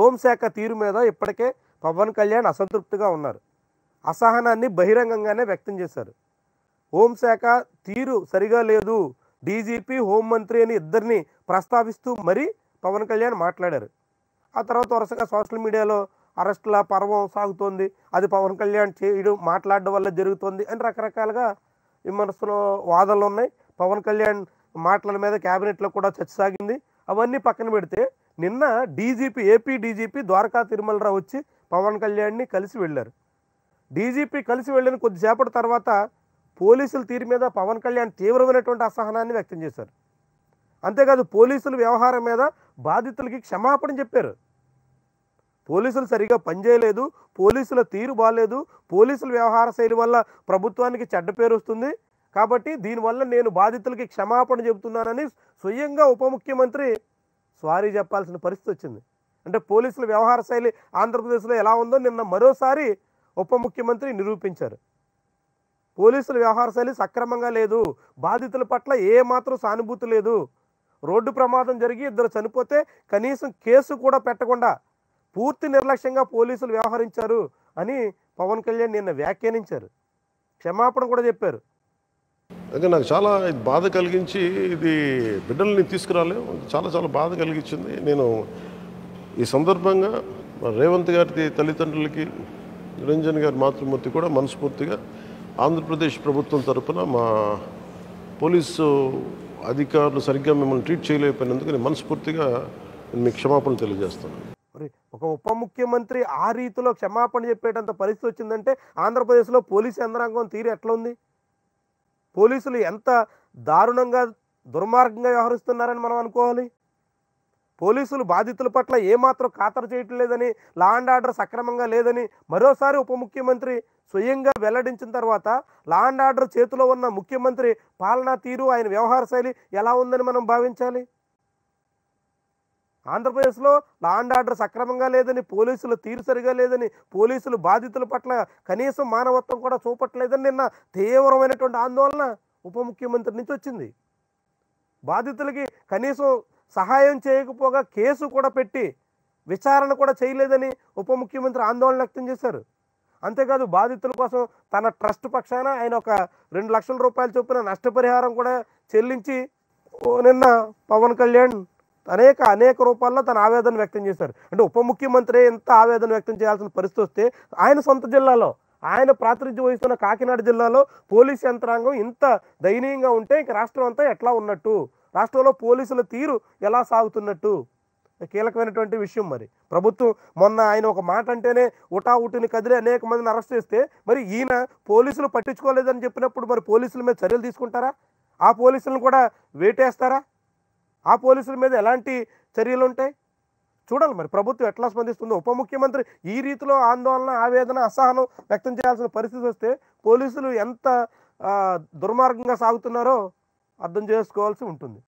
హోంశాఖ తీరు మీద ఇప్పటికే పవన్ కళ్యాణ్ అసంతృప్తిగా ఉన్నారు అసహనాన్ని బహిరంగంగానే వ్యక్తం చేశారు హోంశాఖ తీరు సరిగా లేదు డీజీపీ హోంమంత్రి అని ఇద్దరిని ప్రస్తావిస్తూ మరీ పవన్ కళ్యాణ్ మాట్లాడారు ఆ తర్వాత వరుసగా సోషల్ మీడియాలో అరెస్టుల పర్వం సాగుతోంది అది పవన్ కళ్యాణ్ చేయడం మాట్లాడడం వల్ల జరుగుతుంది అని రకరకాలుగా విమర్శలు వాదనలు ఉన్నాయి పవన్ కళ్యాణ్ మాటల మీద క్యాబినెట్లో కూడా చర్చ సాగింది అవన్నీ పక్కన పెడితే నిన్న DGP AP DGP Dwaraka Tirumalarao వచ్చి పవన్ కళ్యాణ్ని కలిసి వెళ్ళారు డీజీపీ కలిసి వెళ్ళిన కొద్దిసేపటి తర్వాత పోలీసుల తీరు మీద పవన్ కళ్యాణ్ తీవ్రమైనటువంటి అసహనాన్ని వ్యక్తం చేశారు అంతేకాదు పోలీసుల వ్యవహారం మీద బాధితులకి క్షమాపణ చెప్పారు పోలీసులు సరిగా పనిచేయలేదు పోలీసుల తీరు బాగాలేదు పోలీసుల వ్యవహార శైలి వల్ల ప్రభుత్వానికి చెడ్డ పేరు వస్తుంది కాబట్టి దీనివల్ల నేను బాధితులకి క్షమాపణ చెబుతున్నానని స్వయంగా ఉప ముఖ్యమంత్రి సారీ చెప్పాల్సిన పరిస్థితి వచ్చింది అంటే పోలీసుల వ్యవహార శైలి ఆంధ్రప్రదేశ్లో ఎలా ఉందో నిన్న మరోసారి ఉప ముఖ్యమంత్రి నిరూపించారు పోలీసుల వ్యవహార శైలి సక్రమంగా లేదు బాధితుల పట్ల ఏమాత్రం సానుభూతి లేదు రోడ్డు ప్రమాదం జరిగి ఇద్దరు చనిపోతే కనీసం కేసు కూడా పెట్టకుండా పూర్తి నిర్లక్ష్యంగా పోలీసులు వ్యవహరించారు అని పవన్ కళ్యాణ్ నిన్న వ్యాఖ్యానించారు క్షమాపణ కూడా చెప్పారు అందుకే నాకు చాలా బాధ కలిగించి ఇది బిడ్డల్ని తీసుకురాలేం చాలా చాలా బాధ కలిగించింది నేను ఈ సందర్భంగా రేవంత్ గారి తల్లిదండ్రులకి నిరంజన్ గారి మాతృమూర్తి కూడా మనస్ఫూర్తిగా ఆంధ్రప్రదేశ్ ప్రభుత్వం తరఫున మా పోలీసు అధికారులు సరిగ్గా మిమ్మల్ని ట్రీట్ చేయలేకపోయినందుకు నేను మనస్ఫూర్తిగా మీకు క్షమాపణ తెలియజేస్తాను మరి ఒక ఉప ముఖ్యమంత్రి ఆ రీతిలో క్షమాపణ చెప్పేటంత పరిస్థితి వచ్చిందంటే ఆంధ్రప్రదేశ్లో పోలీస్ యంత్రాంగం తీరు ఎట్లా ఉంది పోలీసులు ఎంత దారుణంగా దుర్మార్గంగా వ్యవహరిస్తున్నారని మనం అనుకోవాలి పోలీసులు బాధితుల పట్ల ఏమాత్రం ఖాతరు చేయటం లేదని లా అండ్ ఆర్డర్ సక్రమంగా లేదని మరోసారి ఉప ముఖ్యమంత్రి స్వయంగా వెల్లడించిన తర్వాత లా అండ్ ఆర్డర్ చేతిలో ఉన్న ముఖ్యమంత్రి పాలనా తీరు ఆయన వ్యవహార శైలి ఎలా ఉందని మనం భావించాలి ఆంధ్రప్రదేశ్లో లా అండ్ ఆర్డర్ సక్రమంగా లేదని పోలీసులు తీరు సరిగా లేదని పోలీసులు బాధితుల పట్ల కనీసం మానవత్వం కూడా చూపట్లేదని నిన్న తీవ్రమైనటువంటి ఆందోళన ఉప ముఖ్యమంత్రి నుంచి వచ్చింది బాధితులకి కనీసం సహాయం చేయకపోగా కేసు కూడా పెట్టి విచారణ కూడా చేయలేదని ఉప ముఖ్యమంత్రి ఆందోళన వ్యక్తం చేశారు అంతేకాదు బాధితుల కోసం తన ట్రస్ట్ పక్షాన ఆయన ఒక రెండు లక్షల రూపాయలు చొప్పున నష్టపరిహారం కూడా చెల్లించి నిన్న పవన్ కళ్యాణ్ అనేక అనేక రూపాల్లో తన ఆవేదన వ్యక్తం చేశారు అంటే ఉప ముఖ్యమంత్రి ఎంత ఆవేదన వ్యక్తం చేయాల్సిన పరిస్థితి వస్తే ఆయన సొంత జిల్లాలో ఆయన ప్రాతినిధ్యం వహిస్తున్న కాకినాడ జిల్లాలో పోలీస్ యంత్రాంగం ఇంత దయనీయంగా ఉంటే ఇంక రాష్ట్రం అంతా ఎట్లా ఉన్నట్టు రాష్ట్రంలో పోలీసుల తీరు ఎలా సాగుతున్నట్టు కీలకమైనటువంటి విషయం మరి ప్రభుత్వం మొన్న ఆయన ఒక మాట అంటేనే ఊటిని కదిలి అనేక మందిని అరెస్ట్ చేస్తే మరి ఈయన పోలీసులు పట్టించుకోలేదని చెప్పినప్పుడు మరి పోలీసుల మీద చర్యలు తీసుకుంటారా ఆ పోలీసులను కూడా వేటేస్తారా ఆ పోలీసుల మీద ఎలాంటి చర్యలు ఉంటాయి చూడాలి మరి ప్రభుత్వం ఎట్లా స్పందిస్తుందో ఉప ముఖ్యమంత్రి ఈ రీతిలో ఆందోళన ఆవేదన అసహనం వ్యక్తం చేయాల్సిన పరిస్థితి వస్తే పోలీసులు ఎంత దుర్మార్గంగా సాగుతున్నారో అర్థం చేసుకోవాల్సి ఉంటుంది